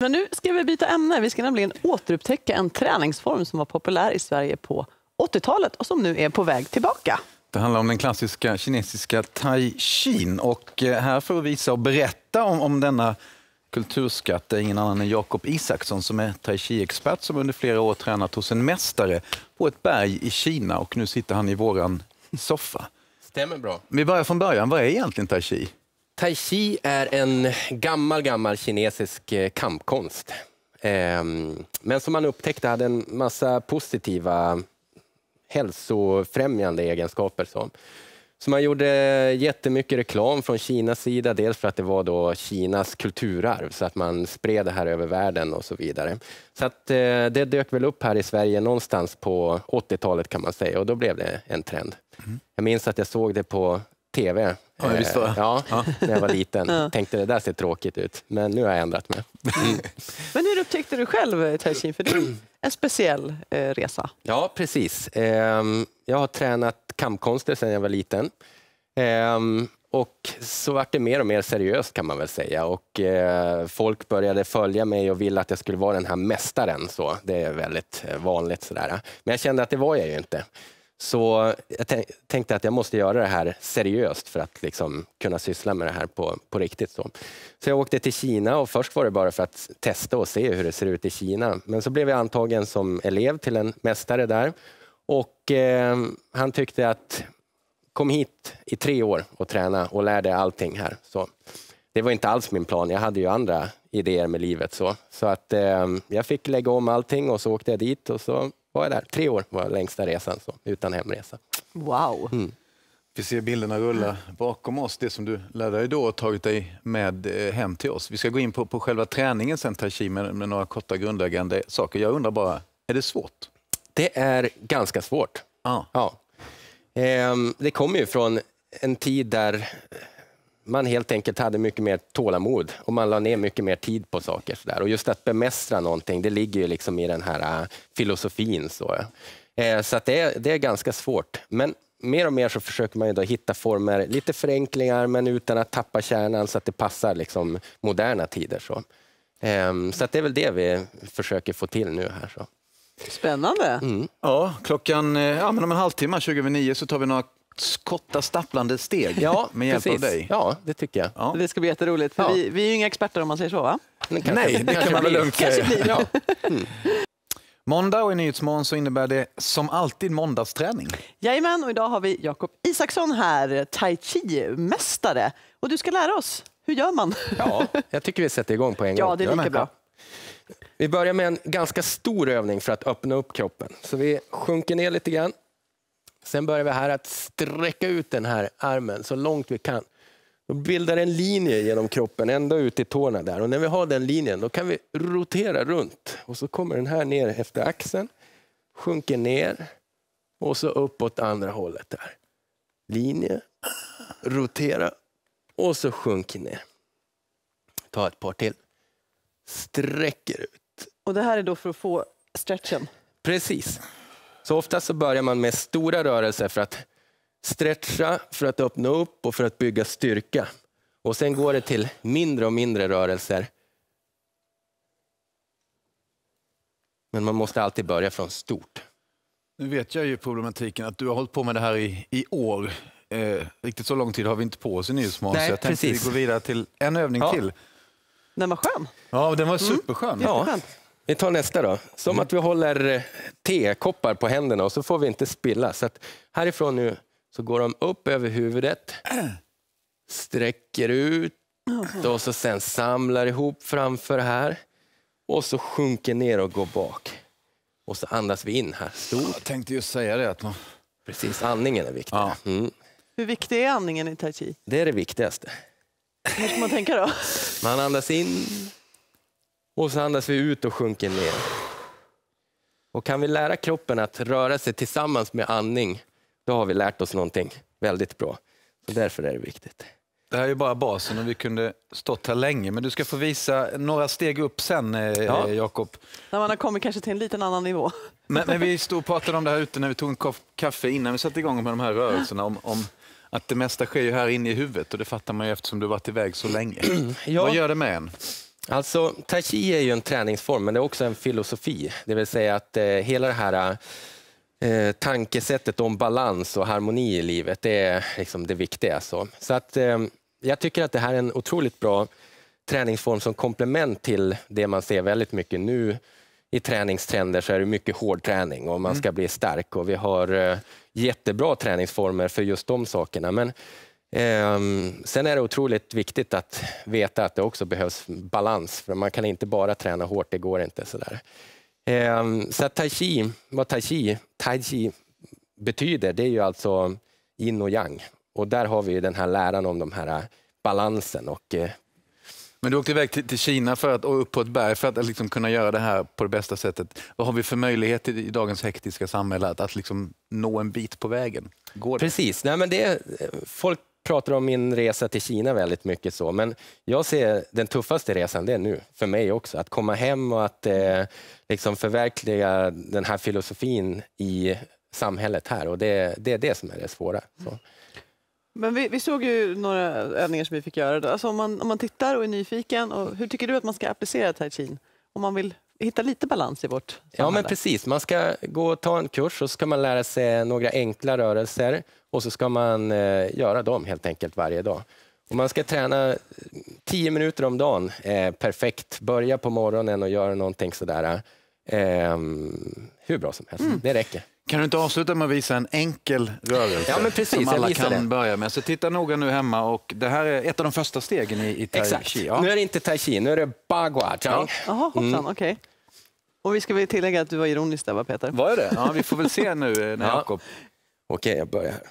Men nu ska vi byta ämne. Vi ska nämligen återupptäcka en träningsform som var populär i Sverige på 80-talet och som nu är på väg tillbaka. Det handlar om den klassiska kinesiska tai chi. Och eh, här för att visa och berätta om, om denna kulturskatt är ingen annan än Jakob Isaksson som är tai chi-expert som under flera år tränat hos en mästare på ett berg i Kina och nu sitter han i våran soffa. Stämmer bra. Vi börjar från början. Vad är egentligen tai chi? Tai chi är en gammal, gammal kinesisk eh, kampkonst. Ehm, men som man upptäckte hade en massa positiva hälsofrämjande egenskaper. Så. man gjorde jättemycket reklam från Kinas sida, dels för att det var då Kinas kulturarv, så att man spred det här över världen och så vidare. Så att eh, det dök väl upp här i Sverige någonstans på 80-talet kan man säga och då blev det en trend. Mm. Jag minns att jag såg det på tv. Ja, eh, visst var eh, ja, när jag var liten. Ja. Tänkte det där ser tråkigt ut, men nu har jag ändrat mig. Mm. Mm. men hur upptäckte du själv eh, tai För det är en speciell eh, resa. Ja, precis. Ehm, jag har tränat kampkonster sedan jag var liten. Ehm, och så vart det mer och mer seriöst kan man väl säga och folk började följa mig och ville att jag skulle vara den här mästaren. Så. Det är väldigt vanligt sådär. Men jag kände att det var jag ju inte. Så jag tänkte att jag måste göra det här seriöst för att liksom kunna syssla med det här på, på riktigt. Så. så. jag åkte till Kina och först var det bara för att testa och se hur det ser ut i Kina. Men så blev jag antagen som elev till en mästare där och eh, han tyckte att kom hit i tre år och träna och lär dig allting här. Så det var inte alls min plan. Jag hade ju andra idéer med livet. Så, så att, eh, jag fick lägga om allting och så åkte jag dit och så var jag där. Tre år var längsta resan, så, utan hemresa. Wow! Mm. Vi ser bilderna rulla bakom oss, det som du lärde dig då och tagit dig med eh, hem till oss. Vi ska gå in på, på själva träningen sen, Tashi, med, med några korta grundläggande saker. Jag undrar bara, är det svårt? Det är ganska svårt. Ah. Ja. Ehm, det kommer ju från en tid där man helt enkelt hade mycket mer tålamod och man la ner mycket mer tid på saker. Så där. Och just att bemästra någonting, det ligger ju liksom i den här äh, filosofin. Så, eh, så det, är, det är ganska svårt. Men mer och mer så försöker man ju då hitta former, lite förenklingar men utan att tappa kärnan så att det passar liksom moderna tider. Så, ehm, så att det är väl det vi försöker få till nu här. Så. Spännande. Mm. Ja, klockan eh, ja, men om en halvtimme, 20 över 9, så tar vi några korta stapplande steg ja, med hjälp precis. av dig. Ja, det tycker jag. Ja. Det ska bli jätteroligt, för ja. vi, vi är ju inga experter om man säger så, va? Mm, Nej, det kan man väl lugnt säga. Ja. Mm. Måndag och i Nyhetsmorgon så innebär det som alltid måndagsträning. Jajamän, och idag har vi Jakob Isaksson här, tai chi-mästare. Och du ska lära oss, hur gör man? Ja, jag tycker vi sätter igång på en gång. Ja, det är lika bra. Vi börjar med en ganska stor övning för att öppna upp kroppen. Så vi sjunker ner lite grann Sen börjar vi här att sträcka ut den här armen så långt vi kan. Då bildar en linje genom kroppen ända ut i tårna där. Och när vi har den linjen då kan vi rotera runt. Och så kommer den här ner efter axeln, sjunker ner och så upp åt andra hållet där. Linje, rotera och så sjunker ner. Ta ett par till. Sträcker ut. Och det här är då för att få stretchen? Precis. Så oftast så börjar man med stora rörelser för att stretcha, för att öppna upp och för att bygga styrka. Och sen går det till mindre och mindre rörelser. Men man måste alltid börja från stort. Nu vet jag ju problematiken att du har hållit på med det här i, i år. Eh, riktigt så lång tid har vi inte på oss i Nyhetsmorgon, så jag tänkte precis. vi går vidare till en övning ja. till. Den var skön. Ja, den var mm. superskön. Mm. Vi tar nästa då. Som mm. att vi håller eh, tekoppar på händerna och så får vi inte spilla. Så härifrån nu så går de upp över huvudet, sträcker ut och så sen samlar ihop framför här och så sjunker ner och går bak. Och så andas vi in här. Stort. Jag tänkte just säga det. Att man... Precis, andningen är viktig. Ja. Mm. Hur viktig är andningen i tai chi? Det är det viktigaste. Hur ska man tänka då? Man andas in och så andas vi ut och sjunker ner. Och kan vi lära kroppen att röra sig tillsammans med andning, då har vi lärt oss någonting väldigt bra. Så därför är det viktigt. Det här är bara basen och vi kunde stått här länge, men du ska få visa några steg upp sen, eh, ja. Eh, Jakob. När man har kommit kanske till en liten annan nivå. Men, men vi stod och pratade om det här ute när vi tog en kopp kaffe innan vi satte igång med de här rörelserna, om, om att det mesta sker ju här inne i huvudet och det fattar man ju eftersom du varit iväg så länge. Ja. Vad gör det med en? Alltså, tai chi är ju en träningsform, men det är också en filosofi. Det vill säga att eh, hela det här eh, tankesättet om balans och harmoni i livet, det är liksom det viktiga. Så, så att, eh, jag tycker att det här är en otroligt bra träningsform som komplement till det man ser väldigt mycket nu i träningstrender så är det mycket hård träning, och man mm. ska bli stark och vi har eh, jättebra träningsformer för just de sakerna. Men Ehm, sen är det otroligt viktigt att veta att det också behövs balans, för man kan inte bara träna hårt, det går inte. Sådär. Ehm, så tai chi, vad tai chi, tai chi betyder, det är ju alltså yin och yang. Och där har vi den här läran om den här äh, balansen. Och, eh, men du åkte iväg till, till Kina för att, och upp på ett berg för att liksom kunna göra det här på det bästa sättet. Vad har vi för möjlighet i, dagens hektiska samhälle att, att liksom nå en bit på vägen? Går det? Precis. Nej, men det, eh, folk pratar om min resa till Kina väldigt mycket. så, Men jag ser den tuffaste resan, det är nu, för mig också. Att komma hem och att eh, liksom förverkliga den här filosofin i samhället här. Och det, det är det som är det svåra. Så. Men vi, vi, såg ju några övningar som vi fick göra. Alltså om, man, om man tittar och är nyfiken, och hur tycker du att man ska applicera tai chi? Om man vill hitta lite balans i vårt samhälle. Ja, men precis. Man ska gå och ta en kurs och så ska man lära sig några enkla rörelser och så ska man eh, göra dem helt enkelt varje dag. Och man ska träna eh, tio minuter om dagen, eh, perfekt. Börja på morgonen och göra någonting sådär eh, hur bra som helst. Mm. Det räcker. Kan du inte avsluta med att visa en enkel rörelse ja, men precis, som alla kan det. börja med? Så titta noga nu hemma och det här är ett av de första stegen i, i tai Exakt. chi. Ja. Nu är det inte tai chi, nu är det bagua. Jaha, hoppsan, mm. okej. Okay. Och vi ska väl tillägga att du var ironisk där, Peter? Var jag det? Ja, vi får väl se nu eh, när ja. Jakob... Okej, okay, jag börjar här.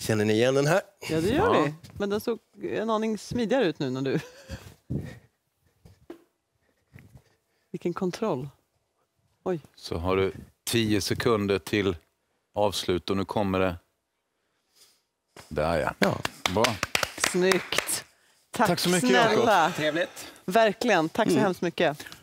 Känner ni igen den här? Ja, det gör vi. Men den såg en aning smidigare ut nu när du... Vilken kontroll. Oj. Så har du tio sekunder till avslut och nu kommer det... Där ja. ja. Bra. Snyggt. Tack, Tack så mycket, snälla. Jacob. Trevligt. Verkligen. Tack så mm. hemskt mycket.